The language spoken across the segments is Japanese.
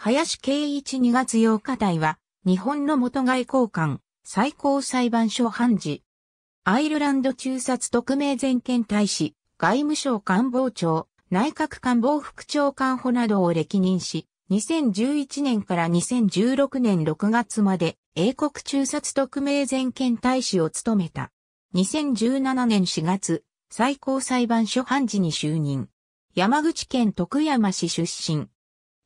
林圭一2月8日台は、日本の元外交官、最高裁判所判事。アイルランド中殺特命全権大使、外務省官房長、内閣官房副長官補などを歴任し、2011年から2016年6月まで英国中殺特命全権大使を務めた。2017年4月、最高裁判所判事に就任。山口県徳山市出身。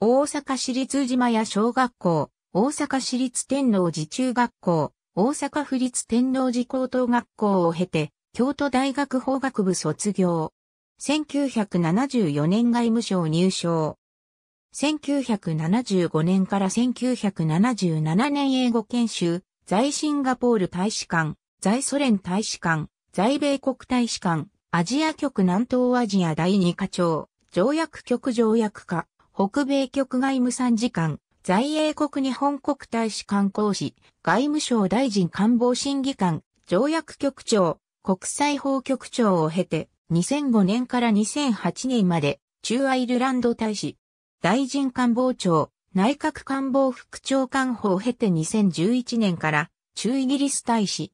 大阪市立島屋小学校、大阪市立天王寺中学校、大阪府立天王寺高等学校を経て、京都大学法学部卒業。1974年外務省入省。1975年から1977年英語研修、在シンガポール大使館、在ソ連大使館、在米国大使館、アジア局南東アジア第2課長、条約局条約課、北米局外務参事官、在英国日本国大使官公使、外務省大臣官房審議官、条約局長、国際法局長を経て、2005年から2008年まで、中アイルランド大使、大臣官房長、内閣官房副長官法を経て2011年から、中イギリス大使。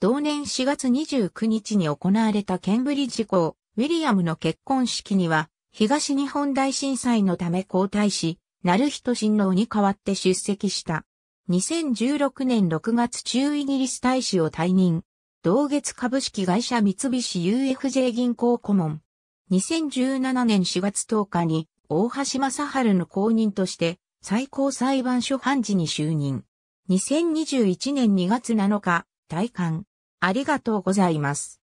同年4月29日に行われたケンブリッジ校、ウィリアムの結婚式には、東日本大震災のため交代し、成人親王に代わって出席した。2016年6月中イギリス大使を退任。同月株式会社三菱 UFJ 銀行顧問。2017年4月10日に大橋正春の後任として最高裁判所判事に就任。2021年2月7日、退官。ありがとうございます。